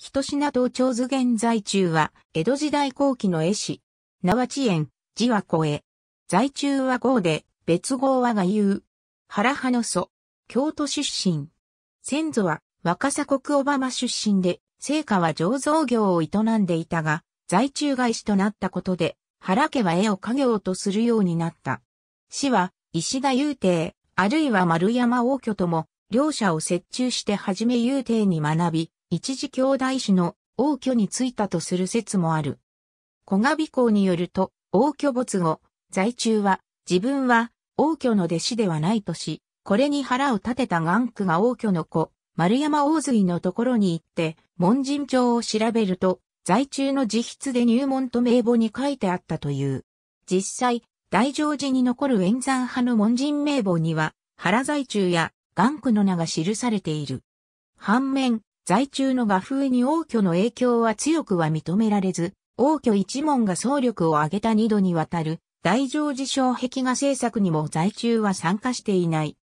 人品道長図現在中は、江戸時代後期の絵師。縄地園、字は小江。在中は豪で、別号は言う。原派の祖。京都出身。先祖は若狭国小浜出身で、聖火は醸造業を営んでいたが、在中外師となったことで、原家は絵を家業とするようになった。死は、石田雄帝、あるいは丸山王居とも、両者を接中してはじめ雄帝に学び、一時兄弟子の王居に着いたとする説もある。小賀公によると、王居没後、在中は、自分は王居の弟子ではないとし、これに腹を立てた元句が王居の子、丸山大髄のところに行って、門人帳を調べると、在中の自筆で入門と名簿に書いてあったという。実際、大乗寺に残る演山派の門人名簿には、原在中や元句の名が記されている。反面、在中の画風に王居の影響は強くは認められず、王居一門が総力を挙げた二度にわたる大乗寺小壁画制作にも在中は参加していない。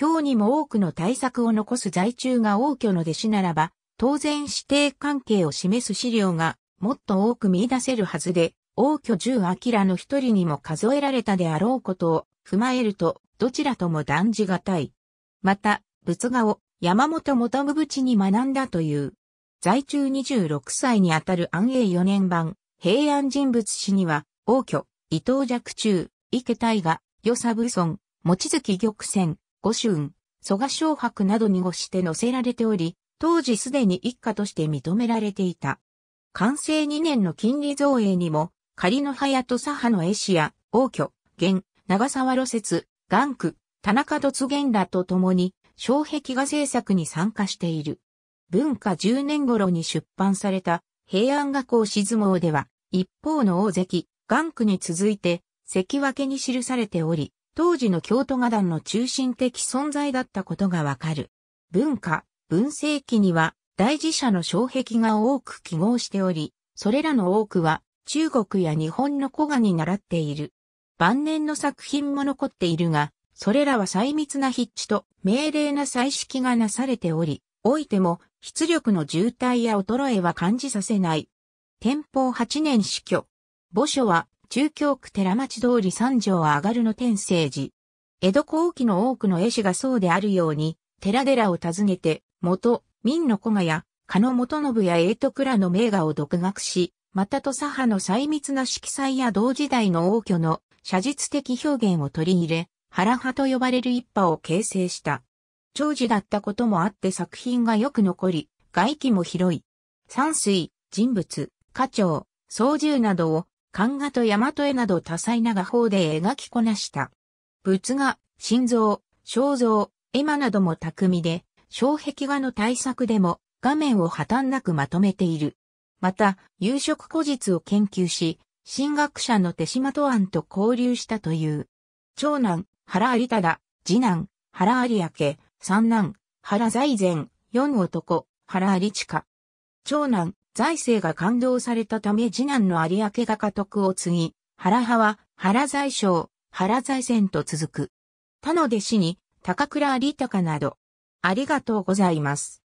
今日にも多くの対策を残す在中が王居の弟子ならば、当然指定関係を示す資料がもっと多く見出せるはずで、王居十明の一人にも数えられたであろうことを踏まえると、どちらとも断じがたい。また、仏画を山本元口に学んだという。在中26歳にあたる安永4年版、平安人物史には、王居、伊藤若冲、池大河、与三武村、望月玉泉、五春、蘇我昌白などに語して載せられており、当時すでに一家として認められていた。完成2年の金利造営にも、仮の早と左派の絵師や、王居、源、長沢露雪、元区、田中突元らと共に、障壁画制作に参加している。文化10年頃に出版された平安画校沈網では、一方の大関、元区に続いて、関脇に記されており、当時の京都画壇の中心的存在だったことがわかる。文化、文政期には、大事者の障壁画を多く記号しており、それらの多くは、中国や日本の古画に習っている。晩年の作品も残っているが、それらは細密な筆致と命令な彩色がなされており、おいても出力の渋滞や衰えは感じさせない。天保8年死去。墓所は中京区寺町通り三条上がるの天聖寺。江戸後期の多くの絵師がそうであるように、寺々を訪ねて、元、民の古賀や、加野元信や江戸倉の名画を独学し、また土佐派の細密な色彩や同時代の王居の写実的表現を取り入れ、原派と呼ばれる一派を形成した。長寿だったこともあって作品がよく残り、外気も広い。山水、人物、花長、操縦などを、漢画と大和絵など多彩な画法で描きこなした。仏画、心臓、肖像、絵馬なども巧みで、障壁画の対策でも画面を破綻なくまとめている。また、夕食古実を研究し、新学者の手島と案と交流したという。長男、原有忠、次男、原有明、三男、原財前、四男、原有親。長男、財政が感動されたため次男の有明が家督を継ぎ、原派は原財商、原財前と続く。他の弟子に、高倉有隆など。ありがとうございます。